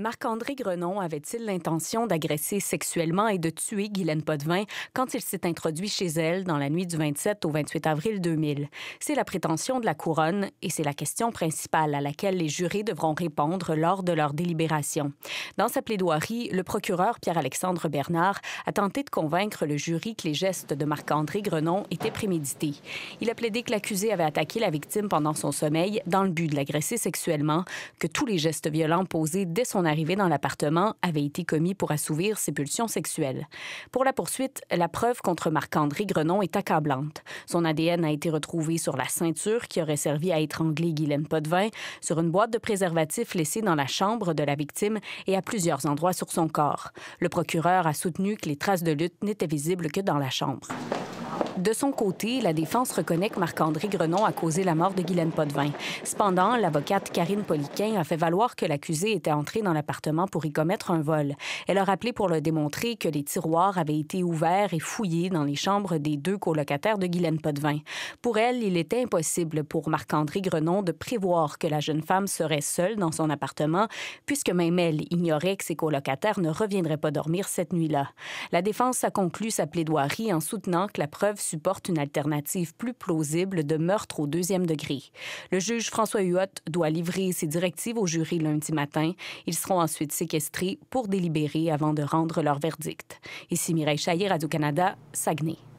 Marc-André Grenon avait-il l'intention d'agresser sexuellement et de tuer Guylaine Potvin quand il s'est introduit chez elle dans la nuit du 27 au 28 avril 2000? C'est la prétention de la couronne et c'est la question principale à laquelle les jurés devront répondre lors de leur délibération. Dans sa plaidoirie, le procureur Pierre-Alexandre Bernard a tenté de convaincre le jury que les gestes de Marc-André Grenon étaient prémédités. Il a plaidé que l'accusé avait attaqué la victime pendant son sommeil dans le but de l'agresser sexuellement, que tous les gestes violents posés dès son arrivé arrivée dans l'appartement avait été commis pour assouvir ses pulsions sexuelles. Pour la poursuite, la preuve contre Marc-André Grenon est accablante. Son ADN a été retrouvé sur la ceinture qui aurait servi à étrangler Guylaine Potvin, sur une boîte de préservatifs laissée dans la chambre de la victime et à plusieurs endroits sur son corps. Le procureur a soutenu que les traces de lutte n'étaient visibles que dans la chambre. De son côté, la défense reconnaît que Marc-André Grenon a causé la mort de Guylaine Potvin. Cependant, l'avocate Karine Poliquin a fait valoir que l'accusé était entré dans l'appartement pour y commettre un vol. Elle a rappelé pour le démontrer que les tiroirs avaient été ouverts et fouillés dans les chambres des deux colocataires de Guylaine Potvin. Pour elle, il était impossible pour Marc-André Grenon de prévoir que la jeune femme serait seule dans son appartement, puisque même elle ignorait que ses colocataires ne reviendraient pas dormir cette nuit-là. La défense a conclu sa plaidoirie en soutenant que la preuve supporte une alternative plus plausible de meurtre au deuxième degré. Le juge François Huot doit livrer ses directives au jury lundi matin. Ils seront ensuite séquestrés pour délibérer avant de rendre leur verdict. Ici Mireille Chaillé, Radio-Canada, Saguenay.